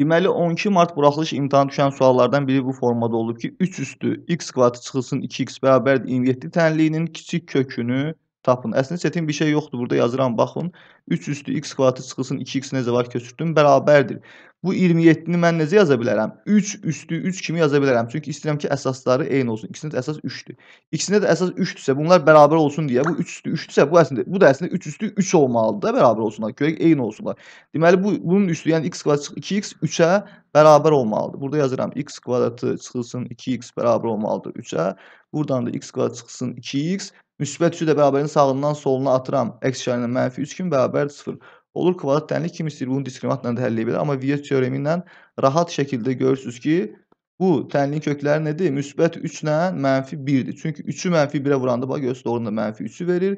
Deməli 12 mart buraxılış imtahana düşən suallardan biri bu formada olub ki, 3 üstü x kvadratı çıxılsın 2x bərabərdir 27 tənliyinin kiçik kökünü tapın. Əslində çətin bir şey yoxdur. Burada yazıram, baxın. 3 üstü x kvadratı çıxılsın 2x necə var köçürtdüm, bərabərdir. Bu 27-ni mən necə yaza bilərəm? 3 üstü 3 kimi yaza bilərəm. Çünki istəyirəm ki, əsasları eyni olsun. İkisində də əsas 3-dür. İkisində də əsas 3-dürsə, bunlar bərabər olsun deyə bu 3 üstü 3-dürsə, bu əslində bu da əslində 3 üstü 3 olmalıdır da bərabər olsunlar. Görək eyni olsunlar. Deməli bu bunun üstü, yəni x kvadrat 2x 3-ə bərabər olmalıdır. Burada yazıram x kvadratı çıxılsın 2x bərabər olmalıdır 3-ə. Buradan da x kvadrat çıxılsın 2x Müsbət 3-ü də bərabərin sağından soluna atıram. X şərhinə mənfi 3 kimi bərabər 0. Olur kvadrat tənlik kimi istəyir bunu diskriminantla da həll edə bilər. Amma Viyer teoremi ilə rahat şəkildə görürsünüz ki, bu tənlik kökləri nedir? Müsbət 3 ilə mənfi 1-dir. Çünki 3-ü mənfi 1-ə vuranda bax göz doğrunda mənfi 3-ü verir.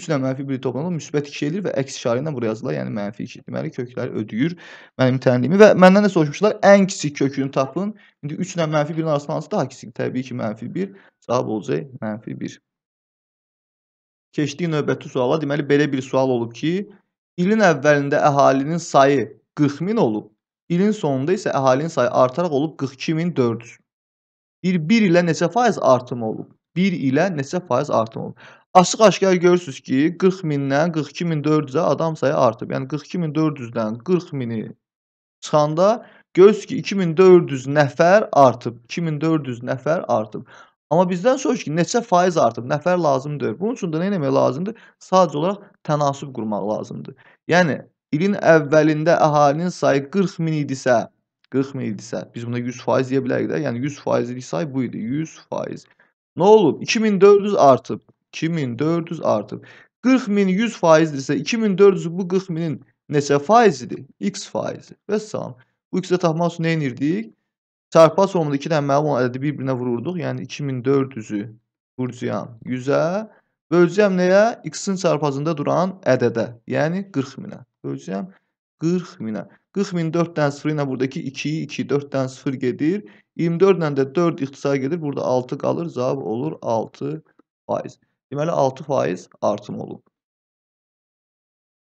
3 ilə mənfi 1 toplananda müsbət 2 eləyir və əks işarə ilə bura yazılır, yəni mənfi 2. Deməli köklər ödəyir mənim tənliyimi və məndən də soruşmuşlar ən kiçik kökünü tapın. İndi 3 ilə mənfi 1-in arasında hansı daha kiçik? Təbii ki, mənfi 1 cavab olacaq mənfi 1. Keçdik növbəti suala. Deməli, belə bir sual olub ki, ilin əvvəlində əhalinin sayı 40 min olub, ilin sonunda isə əhalinin sayı artaraq olub 42400. Bir 1 ilə neçə faiz artım olub? 1 ilə neçə faiz artım olub? Açıq-aşkar görürsüz ki, 40 mindən 42400-ə adam sayı artıb. Yəni 42400-dən 40 mini çıxanda görürsüz ki, 2400 nəfər artıb. 2400 nəfər artıb. Amma bizdən soruş ki, neçə faiz artıb, nəfər lazımdır. Bunun üçün də nə etmək lazımdır? Sadəcə olaraq tənasüb qurmaq lazımdır. Yəni ilin əvvəlində əhalinin sayı 40 min idisə, 40 min idisə, biz buna 100% deyə bilərik də. Yəni 100%lik say bu idi, 100%. Nə olub? 2400 artıb. 2400 artıb. 40 min 100%dirsə 2400 bu 40 minin neçə faizidir? X faizi. Və salam. Bu x-i tapmaq üçün nə edirdik? Çarpaz formunda 2 dənə məlum ədədi bir-birinə vururduq. Yəni 2400-ü vuracağam 100-ə. Böləcəm nəyə? X-in çarpazında duran ədədə. Yəni 40 minə. Böləcəm 40 minə. 40 min 4 dənə 0 ilə buradakı 2-yi 2, 4 dənə 0 gedir. 24 ilə də 4 ixtisar gedir. Burada 6 qalır. Cavab olur 6 faiz. Deməli 6 faiz artım olub.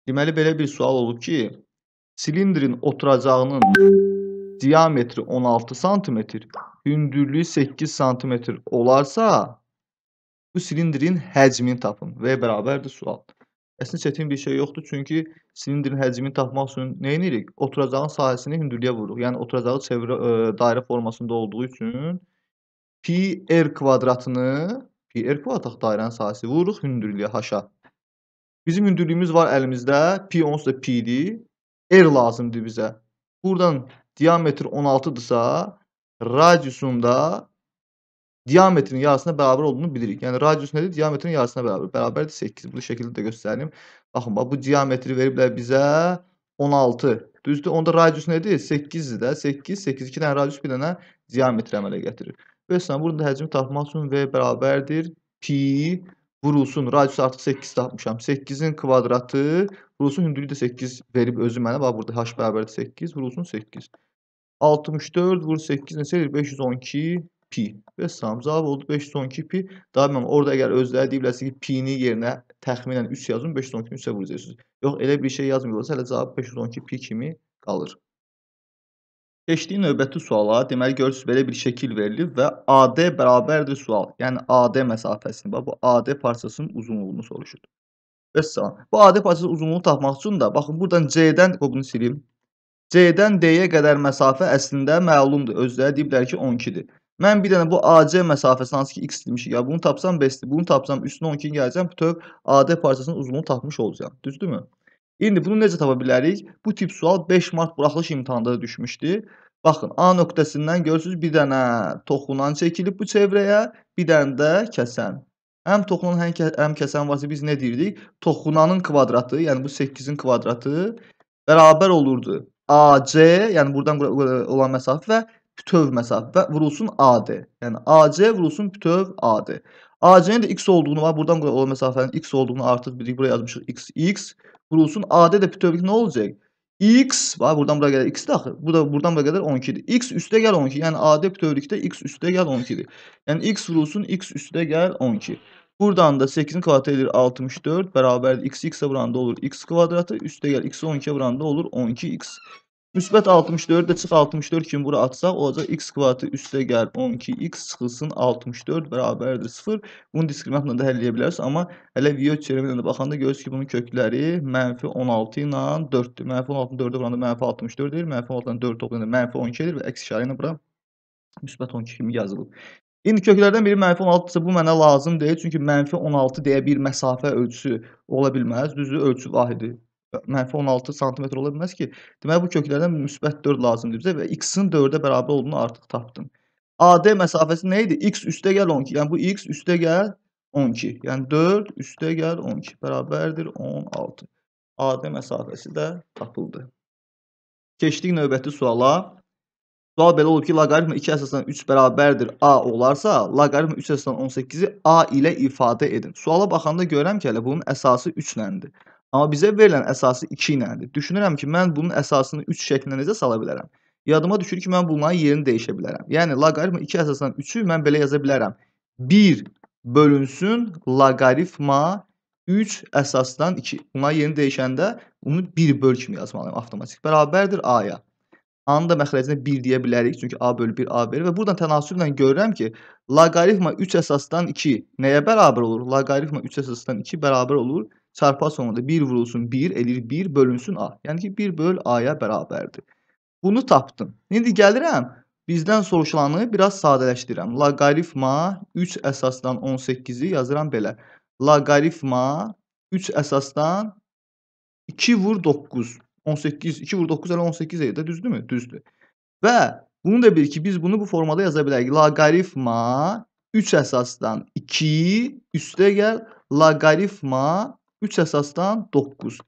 Deməli belə bir sual olub ki, silindrin oturacağının diametri 16 santimetr, hündürlüyü 8 santimetr olarsa bu silindirin həcmini tapın. V bərabərdir sual. Əslində çətin bir şey yoxdur, çünki silindirin həcmini tapmaq üçün nə edirik? Oturacağın sahəsini hündürlüyə vururuq. Yəni oturacağı çevrə ə, e, dairə formasında olduğu üçün pi r kvadratını pi r kvadrat dairənin sahəsi vururuq hündürlüyə haşa. Bizim hündürlüyümüz var əlimizdə. Pi onsuz da pi-dir. R lazımdır bizə. Buradan diametri 16'dırsa radyusunda diametrin yarısına beraber olduğunu bilirik. Yani radius nedir? Diametrin yarısına beraber. Beraberdir 8. Bunu şekilde de göstereyim. Baxın, bax, bu diametri veriblər bizə 16. Düzdür? Onda radius nedir? 8-dir də. 8, 8, 2 dənə radius, 1 dənə diametr əmələ gətirir. Beləsən, burada həcmi tapmaq üçün V bərabərdir. Pi vurulsun. Radius artıq 8 tapmışam. 8-in kvadratı vurulsun. Hündürlüyü də 8 verib özü mənə. Bax, burada H bərabərdir 8. Vurulsun 8. 64 vur 8 neçə edir? 512 pi. Və cavab oldu 512 pi. Daimən orada əgər özləri deyə bilərsiniz ki, pi-ni yerinə təxminən 3 yazın, 512-ni 3-ə vuracaqsınız. Yox, elə bir şey yazmıyorlarsa, hələ cavab 512 pi kimi qalır. Keçdiyi növbəti suala, deməli görürsüz belə bir şəkil verilib və AD bərabərdir sual. Yəni AD məsafəsini, bax bu AD parçasının uzunluğunu soruşur. Vəssalam. Bu AD parçasının uzunluğunu tapmaq üçün də baxın buradan C-dən bunu silim. C-dən D-yə qədər məsafə əslində məlumdur. Özləri deyiblər ki, 12-dir. Mən bir dənə bu AC məsafəsi hansı ki x demişik. Ya bunu tapsam 5-dir, bunu tapsam üstünə 12 gələcəm, bütöv AD parçasının uzunluğunu tapmış olacağam. Düzdürmü? İndi bunu necə tapa bilərik? Bu tip sual 5 mart buraxılış imtahanda da düşmüşdü. Baxın, A nöqtəsindən görürsüz bir dənə toxunan çəkilib bu çevrəyə, bir dənə də kəsən. Həm toxunan, həm kəsən varsa biz nə deyirdik? Toxunanın kvadratı, yəni bu 8-in kvadratı bərabər olurdu. AC, yəni buradan olan məsafə və bütöv məsafə vurulsun AD. Yəni AC vurulsun bütöv AD. AC-nin də x olduğunu var. Buradan olan məsafənin x olduğunu artıq bilirik. Buraya yazmışıq x, x. Vurulsun AD də bütövlük nə olacaq? x var buradan bura qədər x-dir axı. Bu da buradan bura qədər 12-dir. x üstə gəl 12. Yəni AD bütövlükdə x üstə gəl 12-dir. Yəni x vurulsun x üstə gəl 12. Buradan da 8'in kvadratı edir 64 bərabərdir x x vuranda olur x kvadratı, üstə gəl x 12 vuranda olur 12x. Müsbət 64 də çıx 64 kimi bura atsaq olacaq x kvadratı üstə gəl 12x çıxılsın 64 bərabərdir 0. Bunu diskriminantla da həll edə bilərsiniz, amma hələ video teoremindən də baxanda görürsünüz ki, bunun kökləri mənfi 16 ilə 4-dür. Mənfi 16-nı 4-ə vuranda mənfi 64 deyil, mənfi 16-dan 4 toplayanda mənfi 12 edir və əks işarə ilə bura müsbət 12 kimi yazılıb. İndi köklərdən biri mənfi 16-dırsa bu mənə lazım deyil. Çünki mənfi 16 deyə bir məsafə ölçüsü ola bilməz. Düzdür, ölçü vahidi mənfi 16 sm ola bilməz ki. Deməli bu köklərdən müsbət 4 lazımdır bizə və x-in 4-ə bərabər olduğunu artıq tapdım. AD məsafəsi nə idi? x üstə gəl 12. Yəni bu x üstə gəl 12. Yəni 4 üstə gəl 12 bərabərdir 16. AD məsafəsi də tapıldı. Keçdik növbəti suala. Sual belə olub ki, loqaritm 2 əsasən 3 bərabərdir a olarsa, loqaritm 3 əsasən 18-i a ilə ifadə edin. Suala baxanda görəm ki, hələ bunun əsası 3 ləndir. Amma bizə verilən əsası 2 ilədir. Düşünürəm ki, mən bunun əsasını 3 şəklində necə sala bilərəm? Yadıma düşür ki, mən bunların yerini dəyişə bilərəm. Yəni, loqaritm 2 əsasən 3-ü mən belə yaza bilərəm. 1 bölünsün loqaritma 3 əsasdan 2. Bunların yerini dəyişəndə bunu 1 böl kimi yazmalıyım avtomatik. Bərabərdir a-ya. Anın da məxrəcini 1 deyə bilərik. Çünki A bölü 1 A verir. Və buradan tənasüblə görürəm ki, loqaritma 3 əsasdan 2 nəyə bərabər olur? Loqaritma 3 əsasdan 2 bərabər olur. Çarpa sonunda 1 vurulsun 1 eləyir 1 bölünsün A. Yəni ki 1 böl A-ya bərabərdir. Bunu tapdım. İndi gəlirəm bizdən soruşulanı biraz sadələşdirirəm. Loqaritma 3 əsasdan 18-i yazıram belə. Loqaritma 3 əsasdan 2 vur 9. 18, 2 vur 9 elə 18 edir, düzdürmü? Düzdür. Və bunu da bil ki, biz bunu bu formada yaza bilərik. Loqaritma 3 əsasdan 2 üstə gəl, loqaritma 3 əsasdan 9.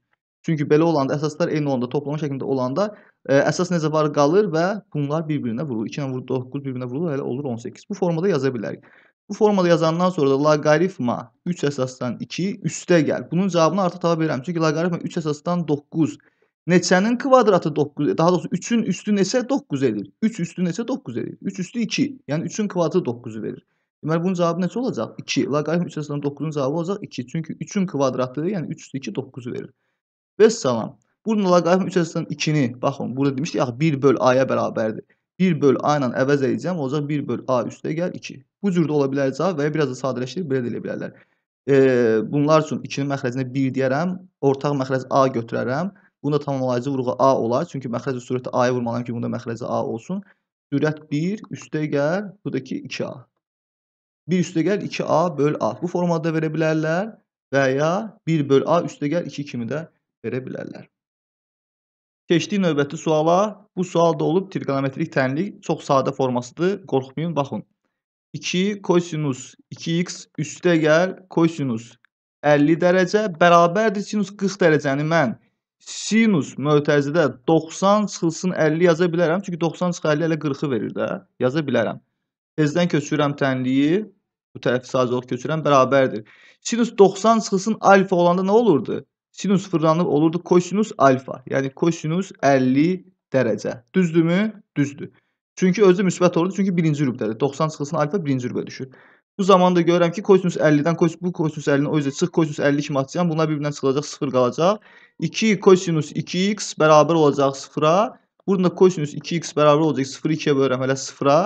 Çünki belə olanda əsaslar eyni olanda, toplama şəklində olanda ə, e, əsas necə var qalır və bunlar bir-birinə vurulur. 2 vurur 9 bir-birinə vurulur, elə olur 18. Bu formada yaza bilərik. Bu formada yazandan sonra da loqaritma 3 əsasdan 2 üstə gəl. Bunun cavabını artıq tapa bilirəm. Çünki loqaritma 3 əsasdan 9 Neçənin kvadratı 9, daha doğrusu 3-ün üstü neçə 9 edir. 3 üstü neçə 9 edir. 3 üstü 2, yəni 3-ün kvadratı 9-u verir. Deməli bunun cavabı neçə olacaq? 2. Loqaritm 3 əsasən 9-un cavabı olacaq 2. Çünki 3-ün kvadratı, yəni 3 üstü 2 9-u verir. Vəssalam. Burada loqaritm 3 əsasən 2-ni, baxın, burada demişdik axı 1 böl a-ya bərabərdir. 1 böl a ilə əvəz edəcəm, olacaq 1 böl a üstə gəl 2. Bu cür də ola bilər cavab və ya biraz da sadələşdirib belə də elə bilərlər. E, bunlar üçün 2-nin məxrəcində 1 deyərəm, ortaq məxrəc a götürərəm. Bunda tamamlayıcı vurğu A olar. Çünki məxrəci sürəti A-ya vurmalıyam ki, bunda məxrəci A olsun. Sürət 1 üstə gəl, buradakı 2A. 1 üstə gəl 2A böl A. Bu formada da verə bilərlər və ya 1 böl A üstə gəl 2 kimi də verə bilərlər. Keçdik növbəti suala. Bu sual da olub trigonometrik tənlik. Çox sadə formasıdır. Qorxmayın, baxın. 2 kosinus 2x üstə gəl kosinus 50 dərəcə bərabərdir sinus 40 dərəcəni mən 2 sinus mötəzidə 90 çıxılsın 50 yaza bilərəm. Çünki 90 çıxı 50 elə 40-ı verir də. Yaza bilərəm. Tezdən köçürəm tənliyi. Bu tərəfi sazıq köçürəm. Bərabərdir. Sinus 90 çıxılsın alfa olanda nə olurdu? Sinus fırlanıb olurdu kosinus alfa. Yəni kosinus 50 dərəcə. Düzdürmü? Düzdür. Çünki özü müsbət olurdu. Çünki birinci rübdədir. 90 çıxılsın alfa birinci rübə düşür. Bu zaman da görürəm ki, kosinus 50-dən kosinus bu kosinus 50-ni o üzə çıx kosinus 50 kimi atacağam. Bunlar bir-birindən çıxılacaq, 0 qalacaq. 2 kosinus 2x bərabər olacaq 0-a. Burada da kosinus 2x bərabər olacaq 0-ı 2-yə bölürəm hələ 0-a.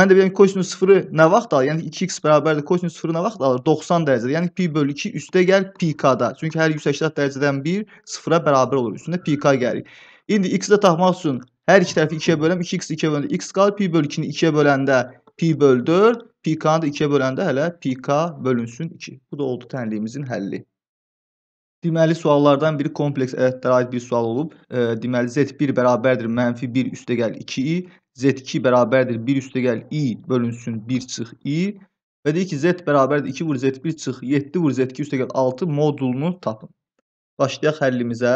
Mən də bilirəm kosinus 0-ı nə vaxt alır? Yəni 2x bərabərdir kosinus 0-ı nə vaxt alır? 90 dərəcədə. Yəni pi bölü 2 üstə gəl pi k-da. Çünki hər 180 dərəcədən 1 0-a bərabər olur. Üstündə pi k gəlir. İndi x-i də tapmaq üçün hər iki tərəfi 2-yə böləm. 2x 2-yə böləndə x qalır. Pi bölü 2-ni 2-yə böləndə Pi böl 4. Pi K'nı da 2-yə böləndə hələ Pi K bölünsün 2. Bu da oldu tənliyimizin həlli. Deməli, suallardan biri kompleks ədədlərə aid bir sual olub. E, deməli, Z1 bərabərdir mənfi 1 üstə gəl 2i. Z2 bərabərdir 1 üstə gəl i bölünsün 1 çıx i. Və deyir ki, Z bərabərdir 2 vur Z1 çıx 7 vur Z2 üstə gəl 6 modulunu tapın. Başlayaq həllimizə.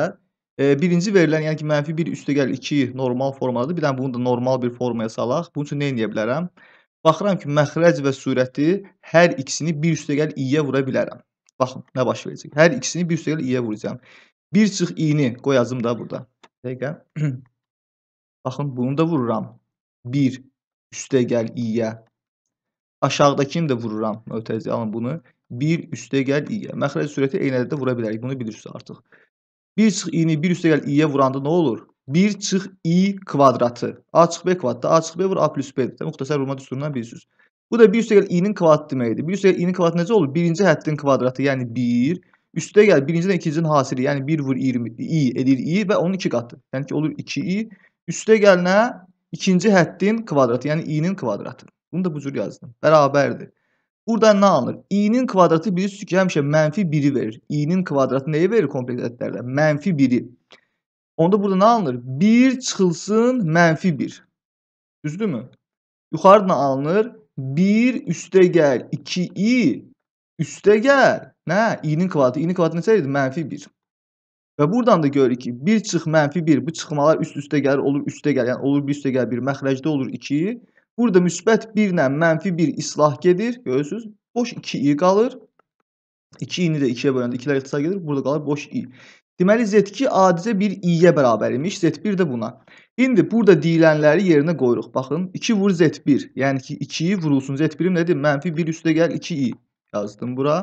E, birinci verilən, yəni ki, mənfi 1 üstə gəl 2 normal formadadır. Bir dənə bunu da normal bir formaya salaq. Bunun üçün nə edə bilərəm? E, Baxıram ki, məxrəc və sürəti hər ikisini 1 üstəgəl i-yə vura bilərəm. Baxın, nə baş verəcək? Hər ikisini 1 üstəgəl i-yə vuracağam. 1 çıx i-ni qoyacam da burada. Dəqiqə. Baxın, bunu da vururam. 1 üstəgəl i-yə. Aşağıdakini də vururam. Ötəzi alın bunu. 1 üstəgəl i-yə. Məxrəc sürəti eyni ədəddə vura bilərik. Bunu bilirsiniz artıq. 1 çıx i-ni 1 üstəgəl i-yə vuranda nə olur? 1 çıx i kvadratı. A çıx b kvadratı. A çıx b vur a plus b-dir. Müxtəsər vurma düsturundan bilirsiniz. Bu da 1 üstə gəl i-nin kvadratı deməkdir. 1 üstə gəl i-nin kvadratı necə olur? Birinci həddin kvadratı, yəni 1. Üstə gəl birincinin ikincinin hasili, yəni 1 vur 20, i edir i və onun 2 qatı. Yəni ki, olur 2i. Üstə gəl nə? İkinci həddin kvadratı, yəni i-nin kvadratı. Bunu da bu cür yazdım. Bərabərdir. Burada nə alınır? i-nin kvadratı bilirsiniz ki, həmişə mənfi 1-i verir. i-nin kvadratı nəyi verir kompleks ədədlərdə? Mənfi 1-i. Onda burada ne alınır? 1 çıxılsın mənfi 1. Düzdür mü? Yuxarıdan alınır. 1 üstə gəl 2i üstə gəl. Nə? i-nin kvadratı. i-nin kvadratı neçə idi? Mənfi 1. Və buradan da görürük ki, 1 çıx, mənfi 1. Bu çıxmalar üst-üstə gəlir, olur üstə gəlir. Yəni, olur 1 üstə gəlir 1. Məxrəcdə olur 2. Burada müsbət 1 ilə mənfi 1 islah gedir. Görürsünüz. Boş 2i qalır. 2i'ni də 2-yə böləndə 2-lər ixtisar gedir. Burada qalır boş i. Deməli Z2 adicə bir i-yə bərabər imiş. Z1 də buna. İndi burada deyilənləri yerinə qoyuruq. Baxın 2 vur Z1. Yəni ki 2-yi vurulsun. Z1-im nədir? Mənfi 1 üstə gəl 2i yazdım bura.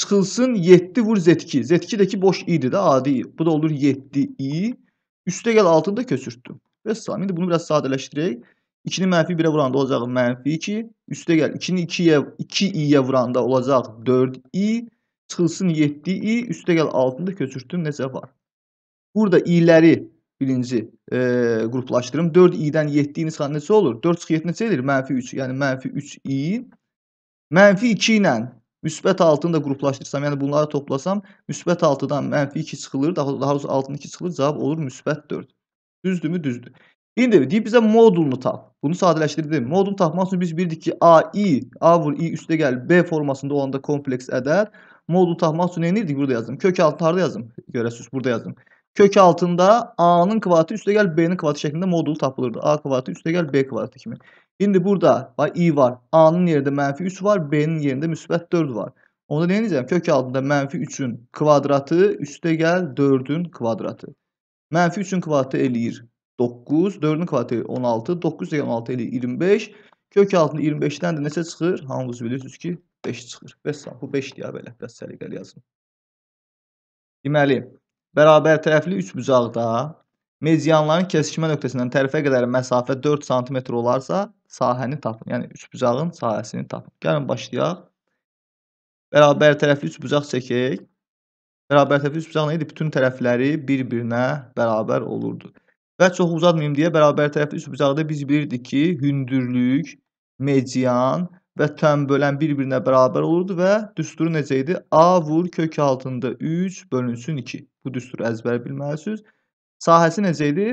Çıxılsın 7 vur Z2. Z2-dəki boş i-dir də adi i. Bu da olur 7i. Üstə gəl 6-nı da köçürtdüm. Və salam. İndi bunu biraz sadələşdirək. 2-ni mənfi 1-ə vuranda olacaq mənfi 2. Üstə gəl 2-ni 2-yə 2i-yə vuranda olacaq 4i çıxılsın 7i, üstəgəl altında köçürtdüm necə var. Burada i-ləri birinci e, qruplaşdırım. 4i-dən 7i çıxan necə olur? 4 çıx 7 necə edir? Mənfi 3, yəni mənfi 3i. Mənfi 2 ilə müsbət 6-nı da qruplaşdırsam, yəni bunları toplasam, müsbət 6-dan mənfi 2 çıxılır, daha, daha doğrusu altın 2 çıxılır, cavab olur müsbət 4. Düzdürmü? Düzdür. İndi deyib bizə modulunu tap. Bunu sadələşdirdi. Modulunu tapmaq üçün biz bildik ki, AI, A vur I üstə gəl B formasında olanda kompleks ədəd. Modu tapmaq üçün neyirdik? Burada yazdım. Kök altı harda yazdım? Görəsiz burada yazdım. Kök altında A-nın kvadratı üstə gəl B-nin kvadratı şəklində modul tapılırdı. A kvadratı üstə gəl B kvadratı kimi. İndi burada bax, i var. A-nın yerində mənfi 3 var. B-nin yerində müsbət 4 var. Onda nə edəcəm? Kök altında mənfi 3-ün kvadratı üstə gəl 4-ün kvadratı. Mənfi 3-ün kvadratı eləyir 9. 4-ün kvadratı 16. 9 16 eləyir 25. Kök altında 25-dən də neçə çıxır? Hamınız bilirsiniz ki, 5 çıxır. Və bu 5-dir ya belə. Biraz səliqəli yazın. Deməli, bərabər tərəfli 3 bucaqda medianların kəsişmə nöqtəsindən tərəfə qədər məsafə 4 sm olarsa, sahəni tapın. Yəni 3 bucağın sahəsini tapın. Gəlin başlayaq. Bərabər tərəfli 3 bucaq çəkək. Bərabər tərəfli 3 bucaq nə idi? Bütün tərəfləri bir-birinə bərabər olurdu. Və çox uzatmayım deyə bərabər tərəfli 3 bucaqda biz bilirdik ki, hündürlük, median və tən bölən bir-birinə bərabər olurdu və düsturu necə idi? A vur kök altında 3 bölünsün 2. Bu düsturu əzbər bilməlisiniz. Sahəsi necə idi?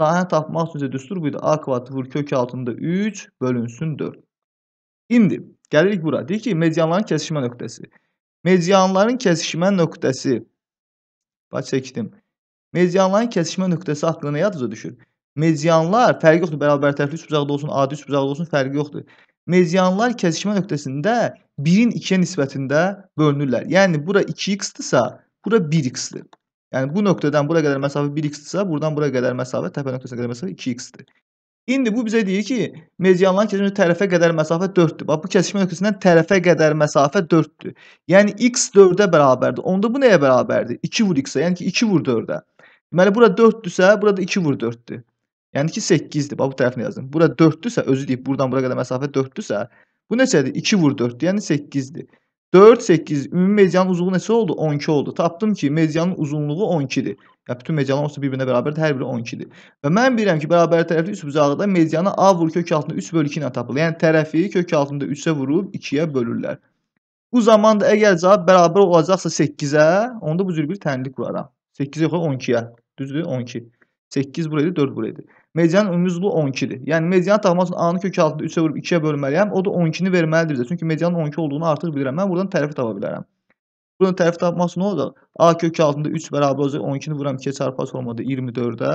Sahəni tapmaq üçün düstur buydu. A kvadratı vur kök altında 3 bölünsün 4. İndi gəlirik bura. Deyir ki, medianların kəsişmə nöqtəsi. Medianların kəsişmə nöqtəsi. Bax çəkdim. Medianların kəsişmə nöqtəsi haqqında nə yadınıza düşür? Medianlar fərqi yoxdur. Bərabər tərəfli üst bucaqda olsun, adi üst bucaqda olsun, fərqi yoxdur medianlar kəsişmə nöqtəsində 1-in 2-yə nisbətində bölünürlər. Yəni bura 2x-dirsə, bura 1x-dir. Yəni bu nöqtədən bura qədər məsafə 1x-dirsə, buradan bura qədər məsafə təpə nöqtəsinə qədər məsafə 2x-dir. İndi bu bizə deyir ki, medianlar kəsişmə tərəfə qədər məsafə 4-dür. Bax bu kəsişmə nöqtəsindən tərəfə qədər məsafə 4-dür. Yəni x 4-ə bərabərdir. Onda bu nəyə bərabərdir? 2 vur x-ə, yəni ki 2 vur 4-ə. Deməli bura 4-dürsə, burada 2 vur 4-dür. Yəni ki 8-dir. Bax bu tərəfini yazdım. Bura 4-dürsə, özü deyib buradan bura qədər məsafə 4-dürsə, bu neçədir? 2 vur 4-dür. Yəni 8-dir. 4 8 ümumi medianın uzunluğu neçə oldu? 12 oldu. Tapdım ki, medianın uzunluğu 12-dir. Ya bütün medianlar olsa bir-birinə bərabərdir, hər biri 12-dir. Və mən bilirəm ki, bərabər tərəfli üst bucağıda medianı A vur kök altında 3 bölü 2 ilə tapılır. Yəni tərəfi kök altında 3-ə vurub 2-yə bölürlər. Bu zaman da əgər cavab bərabər olacaqsa 8-ə, onda bu cür bir tənlik quraram. 8 yox, 12-yə. Düzdür? 12. 8 buraydı, 4 buraydı. Medianın ümumi uzunluğu 12-dir. Yəni medianı tapmaq üçün A-nı kök altında 3-ə vurub 2-yə bölməliyəm. O da 12-ni verməlidir bizə. Çünki medianın 12 olduğunu artıq bilirəm. Mən buradan tərəfi tapa bilərəm. Buradan tərəfi tapmaq üçün nə olacaq? A kök altında 3 bərabər olacaq 12-ni vuram 2-yə çarpaz formada 24-ə.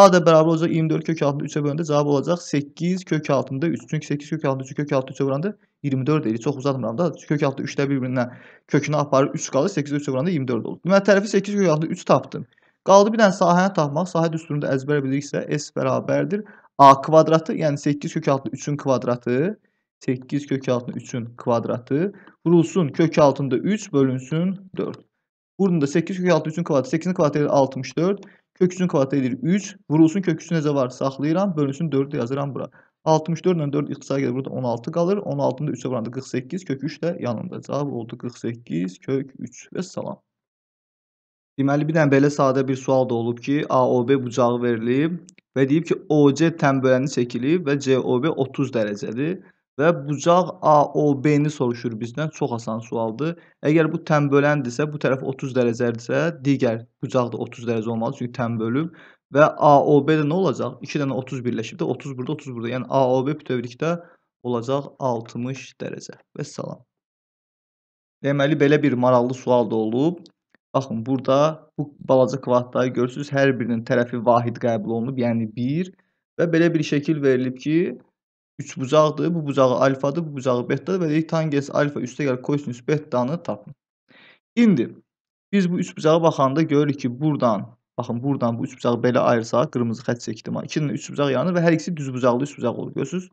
A da bərabər olacaq 24 kök altında 3-ə böləndə cavab olacaq 8 kök altında 3. Çünki 8 kök altında 3 kök altında 3-ə vuranda 24 deyir. Çox uzatmıram da. Kök altında 3-də bir-birindən kökünü aparır 3 qalır. 8-də 3-ə vuranda 24 olur. Deməli tərəfi 8 kök altında 3 tapdım. Qaldı bir dənə sahəni tapmaq. Sahə düsturunu da əzbərə biliriksə, S bərabərdir. A kvadratı, yəni 8 kök altında 3-ün kvadratı. 8 kök altında 3-ün kvadratı. Vurulsun kök altında 3 bölünsün 4. Burada da 8 kök altında 3-ün kvadratı. 8-in kvadratı edir 64. Kök 3-ün kvadratı edir 3. Vurulsun kök 3-ü necə var saxlayıram. Bölünsün 4-ü yazıram bura. 64 ilə 4 ixtisara gedir. Burada 16 qalır. 16-nın da 3-ə vuranda 48. Kök 3 də yanında. Cavab oldu 48 kök 3. Və salam. Deməli, bir dənə belə sadə bir sual da olub ki, AOB bucağı verilib və deyib ki, OC tənböləni çəkilib və COB 30 dərəcədir və bucaq AOB-ni soruşur bizdən. Çox asan sualdır. Əgər bu tənböləndirsə, bu tərəf 30 dərəcədirsə, digər bucaq da 30 dərəcə olmalı, çünki tənbölüb və AOB də nə olacaq? 2 dənə 30 birləşib də 30 burada, 30 burada. Yəni AOB bütövlükdə olacaq 60 dərəcə. Və salam. Deməli, belə bir maraqlı sual da olub. Baxın, burada bu balaca kvadratları görürsünüz, hər birinin tərəfi vahid qəbul olunub, yəni 1 və belə bir şəkil verilib ki, 3 bucaqdır, bu bucağı alfadır, bu bucağı betadır və deyik tangens alfa üstəgəl kosinus betanı tapın. İndi biz bu 3 bucağa baxanda görürük ki, buradan, baxın buradan bu 3 bucağı belə ayırsaq, qırmızı xətt çəkdim, 2-nin 3 bucaq yanır və hər ikisi düz bucaqlı 3 bucaq olur, görürsünüz?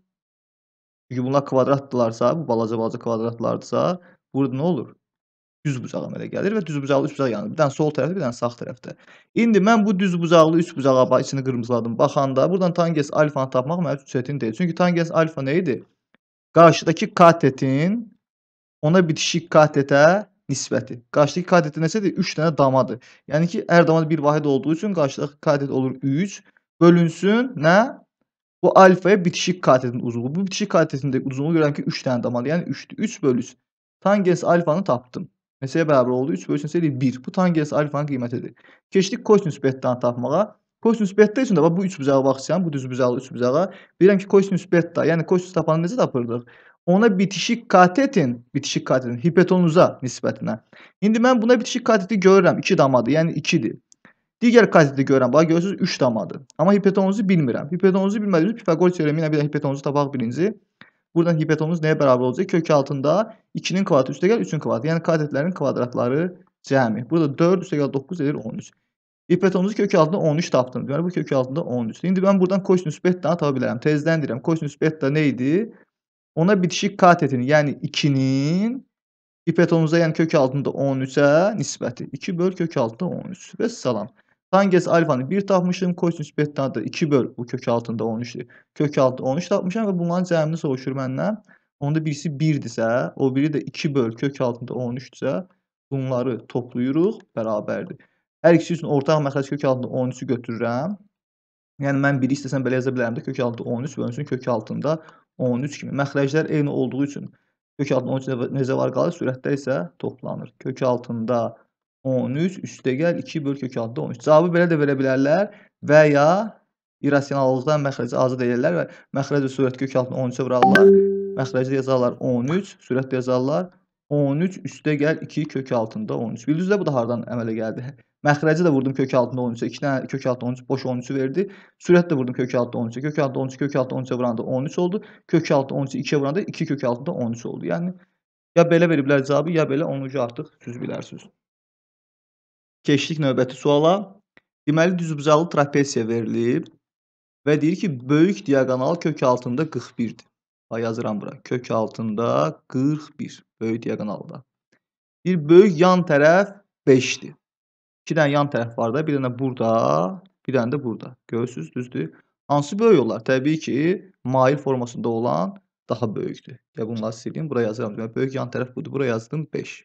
Çünki bunlar kvadratdırlarsa, bu balaca-balaca kvadratlardısa, burada nə olur? düz buzağa belə gəlir və düz buzaqlı üst buzaq yanır. Bir sol tərəfdə, bir sağ tərəfdə. İndi mən bu düz buzaqlı üç buzağa içini qırmızıladım. Baxanda buradan tangens alfanı tapmaq mənim üçün çətin deyil. Çünki tangens alfa nə idi? Qarşıdakı katetin ona bitişik katetə nisbəti. Qarşıdakı katetə nəsədir? 3 dənə damadır. Yəni ki, hər damada bir vahid olduğu üçün qarşıdakı katet olur 3 bölünsün nə? Bu alfaya bitişik katetin uzunluğu. Bu bitişik katetin de uzunluğu görəm ki 3 tane damadır. yani 3'tür. 3 bölüs. Tangens alfanı tapdım. Məsəyə bərabər olduğu 3 bölü sinüs eləyir 1. Bu tangens alfanın qiymətidir. Keçdik kosinüs betdanı tapmağa. Kosinüs betta üçün də bax bu 3 bucağı baxacağam, bu düz bucaqlı 3 bucağa. Bilirəm ki, kosinüs betta, yəni kosinüs tapanı necə tapırdıq? Ona bitişik katetin, bitişik katetin hipotenuza nisbətinə. İndi mən buna bitişik kateti görürəm, 2 damadır, yəni 2-dir. Digər kateti görürəm, bax görürsüz 3 damadır. Amma hipotenuzu bilmirəm. Hipotenuzu bilmədiyimiz Pifaqor teoremi ilə bir də hipotenuzu tapaq birinci. Buradan hipotenüs nəyə bərabər olacaq? Kök altında 2-nin kvadratı üstəgəl 3-ün kvadratı. Yəni kvadratların kvadratları cəmi. Burada 4 üstəgəl 9 edir 13. Hipotenuzu kök altında 13 tapdım. Deməli bu kök altında 13-dür. İndi mən buradan kosinüs beta tapa bilərəm. Tezdən deyirəm. Kosinüs beta nə idi? Ona bitişik katetini, yəni 2-nin hipotenuza, yəni kök altında 13-ə nisbəti. 2 böl kök altında 13. Və salam. Tangens alfanı 1 tapmışım. Kosinüs betdanı da 2 böl bu kök altında 13-dir. Kök altı 13 tapmışam və bunların cəmini soruşur məndən. Onda birisi 1-dirsə, o biri də 2 böl kök altında 13-dirsə, bunları toplayırıq, bərabərdir. Hər ikisi üçün ortaq məxrəc kök altında 13-ü götürürəm. Yəni mən 1-i istəsəm belə yaza bilərəm də kök altında 13 bölünsün kök altında 13 kimi. Məxrəclər eyni olduğu üçün kök altında 13 necə var qalır, sürətdə isə toplanır. Kök altında 13 13 üstəgəl 2 bölük kök adda 13. Cavabı belə də verə bilərlər və ya irrasionallıqdan məxrəcə azad edirlər və məxrəcə sürət kök altını 13-ə vurarlar. Məxrəcdə yazarlar 13, sürətdə yazarlar 13 üstəgəl 2 kök altında 13. Bildiniz də bu da hardan əmələ gəldi? Məxrəci də vurdum kök altında 13-ə. 2 dənə kök altında 13 boş 13-ü verdi. Sürət də vurdum kök altında 13-ə. Kök altında 13, kök altında 13-ə vuranda 13 oldu. Kök altında 13-ü 2-yə vuranda 2 kök altında 13 oldu. Yəni ya belə veriblər cavabı, ya belə 10-cu artıq süz bilərsiniz. Keçdik növbəti suala. Deməli düzbucaqlı trapesiya verilib və deyir ki, böyük diaqonal kök altında 41-dir. Bax yazıram bura. Kök altında 41 böyük diaqonalda. Bir böyük yan tərəf 5-dir. 2 dənə yan tərəf var da, bir dənə burada, bir dənə də burada. Görürsüz, düzdür? Hansı böyük olar? Təbii ki, mail formasında olan daha böyükdür. Ya bunları sildim, bura yazıram. Demək böyük yan tərəf budur. Bura yazdım 5.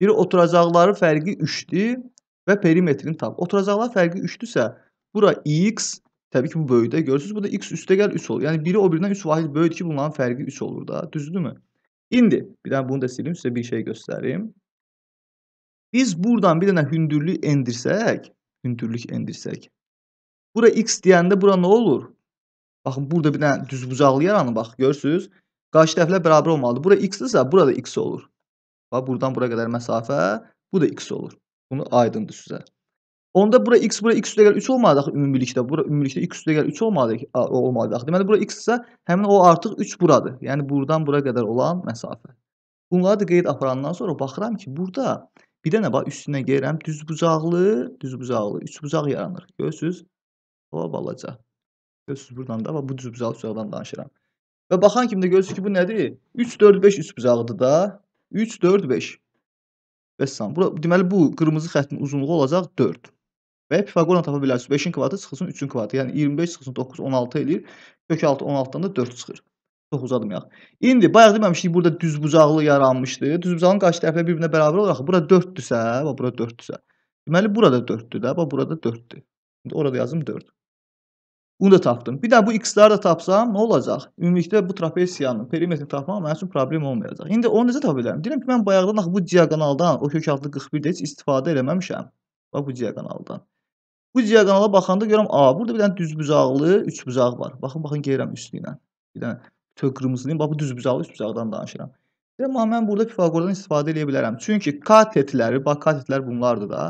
Biri oturacaqları fərqi 3-dür və perimetrin tam. Oturacaqlar fərqi 3-dürsə, bura x, təbii ki bu böyükdə görürsüz, bu da x üstə gəl 3 olur. Yəni biri o birindən 3 vahid böyükdür ki, bunların fərqi 3 olur da, düzdürmü? İndi bir dənə bunu da silim, sizə bir şey göstərim. Biz buradan bir dənə hündürlük endirsək, hündürlük endirsək. Bura x deyəndə bura nə olur? Baxın, burada bir dənə düzbucaqlı yaranır, bax, görürsüz? Qarşı tərəflər bərabər olmalıdır. Bura x-dirsə, burada da x olur. Bax, buradan bura qədər məsafə, bu da x olur. Bunu aydındır sizə. Onda bura x, bura x üstəgəl 3 olmadı axı ümumilikdə. Bura ümumilikdə x üstəgəl 3 olmadı, olmadı axı. Deməli bura x isə həmin o artıq 3 buradır. Yəni buradan bura qədər olan məsafə. Bunları da qeyd aparandan sonra baxıram ki, burada bir dənə bax üstünə gəlirəm düz bucaqlı, düz bucaqlı, üç bucaq yaranır. Görürsüz? O balaca. Görürsüz buradan da, bu düz bucaqlı bucaqdan danışıram. Və baxan kimdə görürsüz ki, bu nədir? 3 4 5 üç bucaqlıdır da. 3, 4, 5. Bəssan. Bura, deməli, bu qırmızı xəttin uzunluğu olacaq 4. Və Pifaqorla tapa bilərsiniz. 5-in kvadratı çıxılsın 3-ün kvadratı. Yəni 25 çıxılsın 9, 16 eləyir. Kök 6, 16-dan da 4 çıxır. Çox uzadmayaq. İndi bayaq deməmişdik, burada düzbucaqlı yaranmışdı. Düzbucağın qarşı tərəfləri bir-birinə bərabər olaraq, bura 4-dürsə, bura 4-dürsə. Deməli, burada 4-dür də, bura da 4-dür. İndi orada yazım 4. Bunu da tapdım. Bir də bu x-ləri də tapsam nə olacaq? Ümumilikdə bu trapesiyanın perimetrini tapmaq mənim üçün problem olmayacaq. İndi onu necə tapa bilərəm? Deyirəm ki, mən bayaqdan axı bu diaqonaldan, o kök adlı 41-də heç istifadə eləməmişəm. Bax bu diaqonaldan. Bu diaqonala baxanda görürəm, a, burada bir dənə düzbucaqlı üçbucaq var. Baxın, baxın, gəlirəm üstü ilə. Bir dənə tök qırmızılıyım. Bax bu düzbucaqlı üçbucaqdan danışıram. Deyirəm, amma mən burada Pifaqordan istifadə eləyə bilərəm. Çünki katetləri, bax katetlər bunlardır da.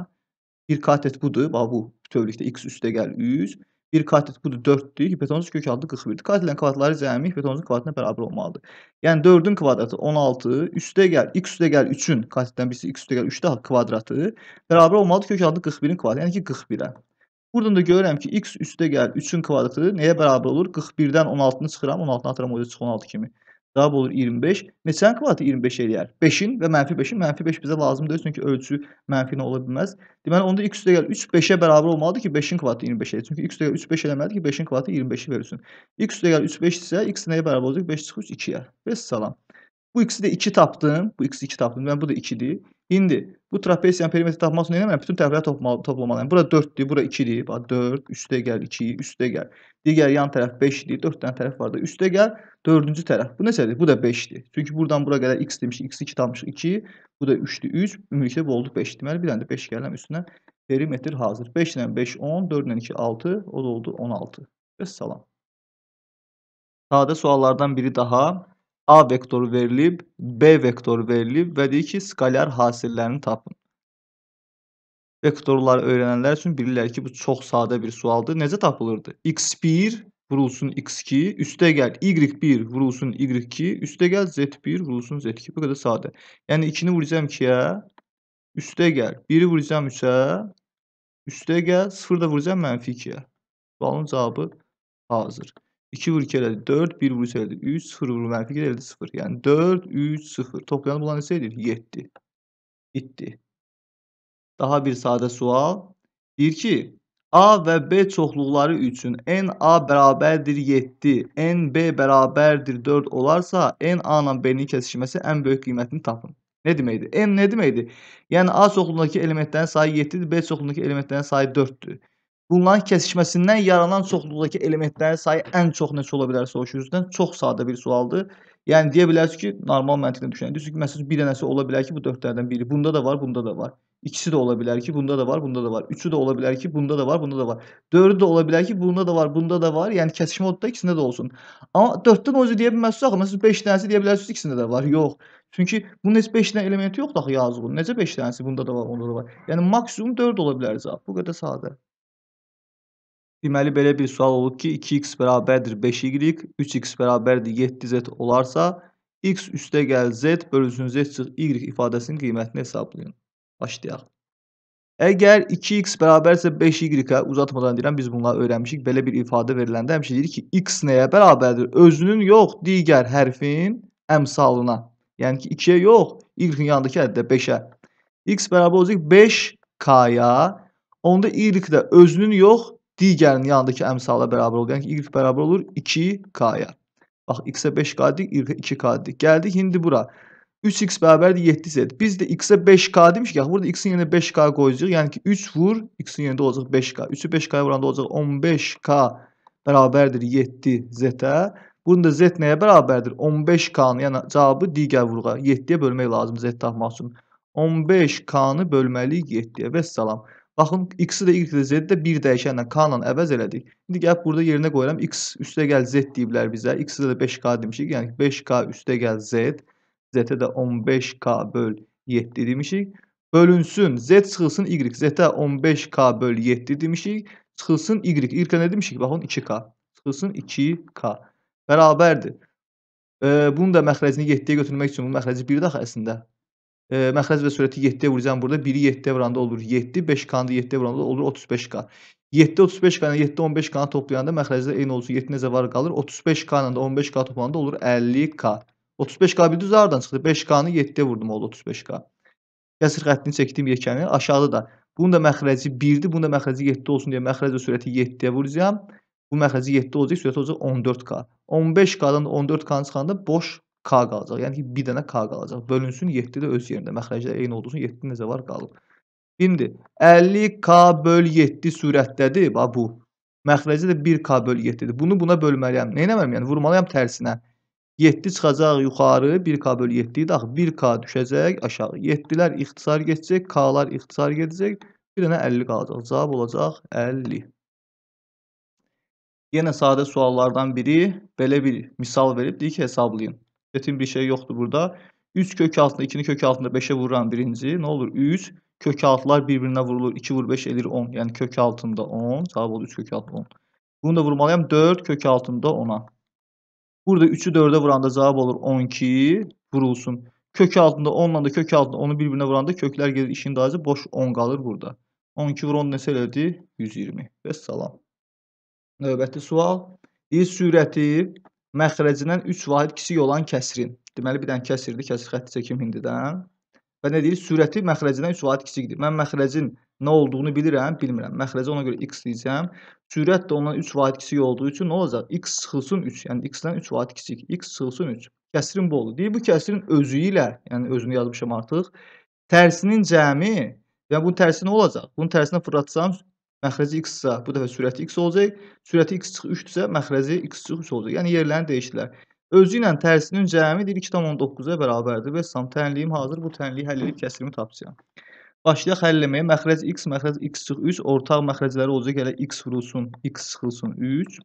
Bir katet budur, bax bu bütövlükdə x üstə gəl 100. 1 katet budur 4-dür, hipotenüs kök adlı 41-dir. Katillərin kvadratları cəmi hipotenusun kvadratına bərabər olmalıdır. Yəni 4-ün kvadratı 16, üstə gəl, x üstə gəl 3-ün, katetdən birisi x üstə gəl 3-də kvadratı bərabər olmalıdır kök adlı 41-in kvadratı, yəni ki 41-ə. Buradan da görürəm ki, x üstə gəl 3-ün kvadratı nəyə bərabər olur? 41-dən 16-nı çıxıram, 16-nı atıram, o da 16 kimi daha olur 25. Neçənin kvadratı 25 eləyər? 5-in və mənfi 5-in. Mənfi 5 bizə lazım deyil, çünki ölçü mənfi nə ola bilməz. Deməli, onda x üstə gəl 3 5-ə bərabər olmalıdır ki, 5-in kvadratı 25 eləyir. Çünki x üstə gəl 3 5 eləməlidir ki, 5-in kvadratı 25-i versin. x üstə gəl 3 5 isə x nəyə bərabər olacaq? 5 çıxır 2-yə. Və salam. Bu ikisi də 2 tapdım. Bu ikisi 2 tapdım. Mən bu da 2-dir. İndi bu trapesiyanın perimetrini tapmaq üçün nə etməliyəm? Bütün tərəfləri toplamalıyam. Bura 4-dir, bura 2-dir. Bax 4, üstə gəl 2, üstə gəl. Digər yan tərəf 5-dir. 4 dənə tərəf var da. Üstə gəl 4-cü tərəf. Bu necədir? Bu da 5-dir. Çünki buradan bura qədər x demişik, x 2 tapmışıq 2. Bu da 3-dür, 3. Ümumilikdə bu oldu 5. Deməli bir dənə də 5 gələm üstünə. Perimetr hazır. 5 ilə 5 10, 4 ilə 2 6, o da oldu 16. Və salam. Sadə suallardan biri daha. A vektoru verilib, B vektoru verilib və deyir ki, skalyar hasillərini tapın. Vektorları öyrənənlər üçün bilirlər ki, bu çox sadə bir sualdır. Necə tapılırdı? x1 vurulsun x2, üstə gəl y1 vurulsun y2, üstə gəl z1 vurulsun z2. Bu qədər sadə. Yəni 2-ni vuracağam 2-yə, üstə gəl 1-i vuracağam 3-ə, üstə gəl 0 da vuracağam mənfi 2-yə. Sualın cavabı hazır. 2 vur 2 elədi 4, 1 vur 3 elədi 3, 0 vur mənfi 1 elədi 0. Yəni 4, 3, 0. Toplayanı bulan neçə edir? 7. Bitti. Daha bir sadə sual. Deyir ki, A və B çoxluqları üçün n A bərabərdir 7, n B bərabərdir 4 olarsa, n A ilə B-nin kəsişməsi ən böyük qiymətini tapın. Nə deməkdir? N nə deməkdir? Yəni A çoxluğundakı elementlərin sayı 7-dir, B çoxluğundakı elementlərin sayı 4-dür. Bunların kəsişməsindən yaranan çoxluqdakı elementlərin sayı ən çox neçə ola bilər soruşursunuzdan. Çox sadə bir sualdır. Yəni deyə bilərsiniz ki, normal məntiqlə düşünəndə yəni ki, məsələn bir dənəsi ola bilər ki, bu 4-lərdən biri. Bunda da var, bunda da var. İkisi də ola bilər ki, bunda da var, bunda da var. Üçü də ola bilər ki, bunda da var, bunda da var. Dördü də ola bilər ki, bunda da var, bunda da var. Yəni kəsişmə odu da ikisində də olsun. Amma 4-dən o cür deyə bilməzsiniz axı. Məsələn 5 dənəsi deyə bilərsiniz ikisində də var. Yox. Çünki bunun heç 5 dənə elementi yoxdur axı yazığın. Necə 5 dənəsi bunda da var, onda da var. Yəni maksimum 4 ola bilər cavab. Bu qədər sadə. Deməli belə bir sual olub ki, 2x bərabərdir 5y, 3x bərabərdir 7z olarsa, x üstə gəl z bölünsün z çıx y ifadəsinin qiymətini hesablayın. Başlayaq. Əgər 2x bərabərsə 5y-ə uzatmadan deyirəm, biz bunları öyrənmişik. Belə bir ifadə veriləndə həmişə deyirik ki, x nəyə bərabərdir? Özünün yox, digər hərfin əmsalına. Yəni ki, 2-yə yox, y-in yanındakı əddə 5-ə. x bərabər olacaq 5k-ya. Onda y də özünün yox, digərinin yanındakı əmsala bərabər olur. Yəni ki, y bərabər olur 2k-ya. Bax, x-ə 5k-dir, y-ə 2k-dir. Gəldik indi bura. 3x bərabərdir 7z. Biz də x-ə 5k demişik. Yaxı, burada x-in yerinə 5k qoyacaq. Yəni ki, 3 vur, x-in yerində olacaq 5k. 3-ü 5k-ya vuranda olacaq 15k bərabərdir 7z-ə. Bunun da z nəyə bərabərdir? 15k-nı, yəni cavabı digər vuruğa 7-yə bölmək lazım z tapmaq üçün. 15k-nı bölməliyik 7-yə. Və salam. Baxın, x-i də, y-i də, z-i də bir dəyişənlə k-la əvəz elədik. İndi gəlib burada yerinə qoyuram, x üstə gəl z deyiblər bizə. x-i də 5k demişik, yəni 5k üstə gəl z, z-ə də 15k böl 7 demişik. Bölünsün, z çıxılsın y, z-ə 15k böl 7 demişik. Çıxılsın y, y-ə nə demişik? Baxın, 2k. Çıxılsın 2k. Bərabərdir. E, bunun da məxrəcini 7-yə götürmək üçün bu məxrəci 1-də axı əslində. E, məxrəc və sürəti 7-yə vuracağım burada. 1-i 7-yə vuranda olur 7, 5 kanı 7-yə vuranda olur 35k. 7 35 kanı 7 15 kanı toplayanda məxrəcdə eyni olsun. 7 necə var qalır? 35 kanı da 15 k toplananda olur 50k. 35k bir düz aradan çıxdı. 5 kanı 7-yə vurdum oldu 35k. Kəsir xəttini çəkdim yekəni. Aşağıda da bunun da məxrəci 1-dir, bunun da məxrəci 7 olsun deyə məxrəcdə sürəti 7-yə vuracağam. Bu məxrəci 7 olacaq, sürəti olacaq 14k. 15k-dan 14k-nı çıxanda boş K qalacaq. Yəni ki, bir dənə K qalacaq. Bölünsün 7 də öz yerində. Məxrəcdə eyni olduğu üçün 7 necə var qalıb. İndi 50K böl 7 sürətdədir. Bax bu. Məxrəcdə də 1K böl 7-dir. Bunu buna bölməliyəm. Nə eləməliyəm? Yəni vurmalıyam tərsinə. 7 çıxacaq yuxarı, 1K böl 7 idi. Axı 1K düşəcək aşağı. 7-lər ixtisar geçəcək, K-lar ixtisar gedəcək. Bir dənə 50 qalacaq. Cavab olacaq 50. Yenə sadə suallardan biri belə bir misal verib deyir ki, hesablayın. Çetin bir şey yoktu burada. 3 kök altında 2'nin kök altında 5'e vuran birinci ne olur? 3 kök altlar birbirine vurulur. 2 vur 5 elir 10. Yani kök altında 10. Cevap oldu 3 kök altında 10. Bunu da vurmalıyım. 4 kök altında 10'a. Burada 3'ü 4'e vuranda cevap olur 12 vurulsun. Kök altında 10 ile kök altında 10'u birbirine vuranda kökler gelir işin dağıcı boş 10 qalır burada. 12 vur 10 neçə elədi? 120. Və salam. Növbəti sual. Dil sürəti məxrəcindən 3 vahid kiçik olan kəsrin. Deməli, bir dənə kəsirdir, kəsir xətti çəkim hindidən. Və nə deyir? Sürəti məxrəcindən 3 vahid kiçikdir. Mən məxrəcin nə olduğunu bilirəm, bilmirəm. Məxrəcə ona görə x deyəcəm. Sürət də ondan 3 vahid kiçik olduğu üçün nə olacaq? x çıxılsın 3, yəni x-dən 3 vahid kiçik. x çıxılsın 3. Kəsirin bu olur. Deyir, bu kəsirin özü ilə, yəni özünü yazmışam artıq, tərsinin cəmi, yəni bunun tərsi nə olacaq? Bunun tərsinə fırlatsam Məxrəci x-sa bu dəfə sürəti x olacaq. Sürəti x çıx 3-dürsə məxrəci x çıx 3 olacaq. Yəni yerlərini dəyişdilər. Özü ilə tərsinin cəmidir 2,19-a bərabərdir. Və sam tənliyim hazır. Bu tənliyi həll edib kəsirimi tapacağam. Başlayaq həll eləməyə. Məxrəc x, məxrəc x çıx 3 ortaq məxrəcləri olacaq. Elə x vurulsun, x çıxılsın 3.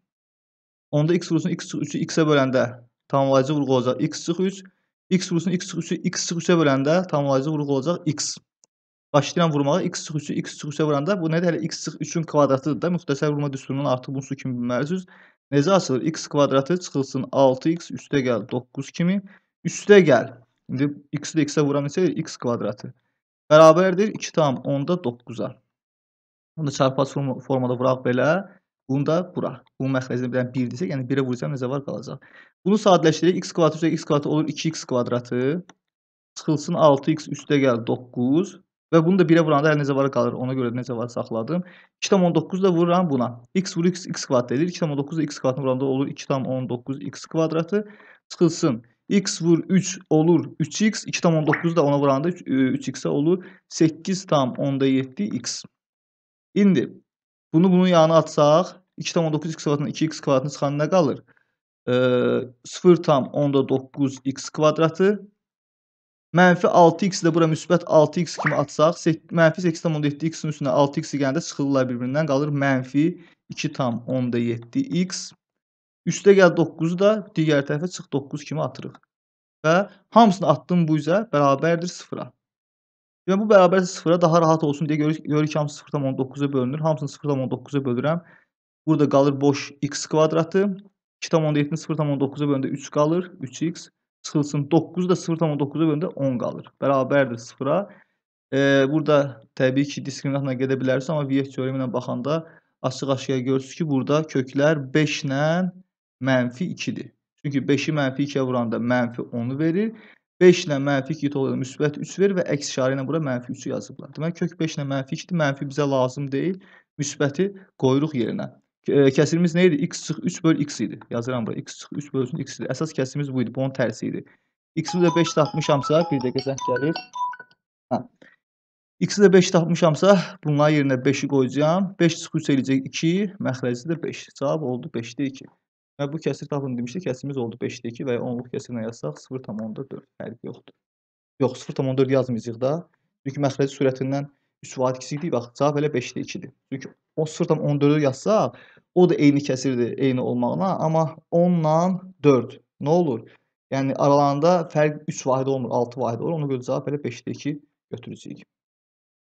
Onda x vurulsun x çıx 3-ü x-ə böləndə tamamlayıcı vurğu olacaq x çıx 3. x vurulsun x çıx 3-ü x çıx 3-ə böləndə tamamlayıcı vurğu olacaq x başlayan vurmalar x çıxışı x çıxışa vuranda bu nədir? Hələ x çıx 3-ün kvadratıdır da. Müxtəsər vurma düsturunun artıq bunsu kimi bilməlisiniz. Necə açılır? x kvadratı çıxılsın 6x üstə gəl 9 kimi. Üstə gəl. İndi x-də x-ə vuran neçə x kvadratı. Bərabərdir 2 tam 10-da 9-a. Bunu da çarpaz formada vuraq belə. Bunu da bura. Bunun məxrəcini bilən 1-dirsə, yəni 1-ə vursam necə var qalacaq. Bunu sadələşdirək. x kvadratı üzrə x kvadratı olur 2x kvadratı. Çıxılsın 6x üstə gəl 9. Ve bunu da 1-ə vuranda hər necə var kalır. Ona göre necə var saxladım. 2,19 da vururam buna. x vur x x kvadrat edir. 2,19 x kvadratını vuranda olur tam 2,19 x kvadratı. Çıxılsın. x vur 3 olur 3x. tam 2,19 da ona vuranda 3x-ə e, olur 8,7x. İndi bunu bunun yanına atsaq 2,19 x kvadratının 2x kvadratını çıxan nə qalır? E, 0,9 x kvadratı Mənfi 6x də bura müsbət 6x kimi atsaq, mənfi 8,7x-in üstünə 6x-i gələndə çıxırlar bir-birindən, qalır mənfi 2,7x. Üstə gəl 9-u da digər tərəfə çıx 9 kimi atırıq. Və hamısını attım bu üzə bərabərdir 0-a. Yəni bu bərabər 0-a daha rahat olsun deyə görürük, görürük ki, hamısı 0,9-a bölünür. Hamısını 0,9-a bölürəm. Burada qalır boş x kvadratı. 2,7-ni 0,9-a bölündə 3 qalır, 3x çıxılsın 9 da 0,9-a bölündə 10 qalır. Bərabərdir 0-a. E, burada təbii ki, diskriminantla gedə bilərsiniz, amma Viyev teoremi ilə baxanda açıq-aşıya görürsünüz ki, burada köklər 5 ilə mənfi 2-dir. Çünki 5-i mənfi 2-yə vuranda mənfi 10-u verir. 5 ilə mənfi 2 tolada müsbət 3 verir və əks işarə ilə bura mənfi 3-ü yazıblar. Deməli, kök 5 ilə mənfi 2-dir. Mənfi bizə lazım deyil. Müsbəti qoyuruq yerinə. E, kəsirimiz nə idi? X çıx 3 böl x idi. Yazıram bura. X çıx 3 bölsün x idi. Əsas kəsirimiz bu idi. Bunun tərsi idi. X-i də 5 tapmışamsa, bir dəqiqə zəng gəlir. Hə. X-i də 5 tapmışamsa, bunların yerinə 5-i qoyacağam. 5 çıx 3 eləyəcək 2, məxrəci də 5. Cavab oldu 5-də 2. Və bu kəsir tapın demişdik, kəsirimiz oldu 5-də 2 və ya 10-luq kəsirlə yazsaq 0,4 fərqi yoxdur. Yox, 0,4 yazmayacağıq da. Çünki məxrəci sürətindən 3 vaat kiçikdir, bax, cavab elə 5-də 2-dir. Çünki o 0,14-ü yazsaq, O da eyni kəsirdir eyni olmaqla, amma 10 ilə 4 nə olur? Yəni aralarında fərq 3 vahid olmur, 6 vahid olur. Ona görə cavab belə 5-də 2 götürəcəyik.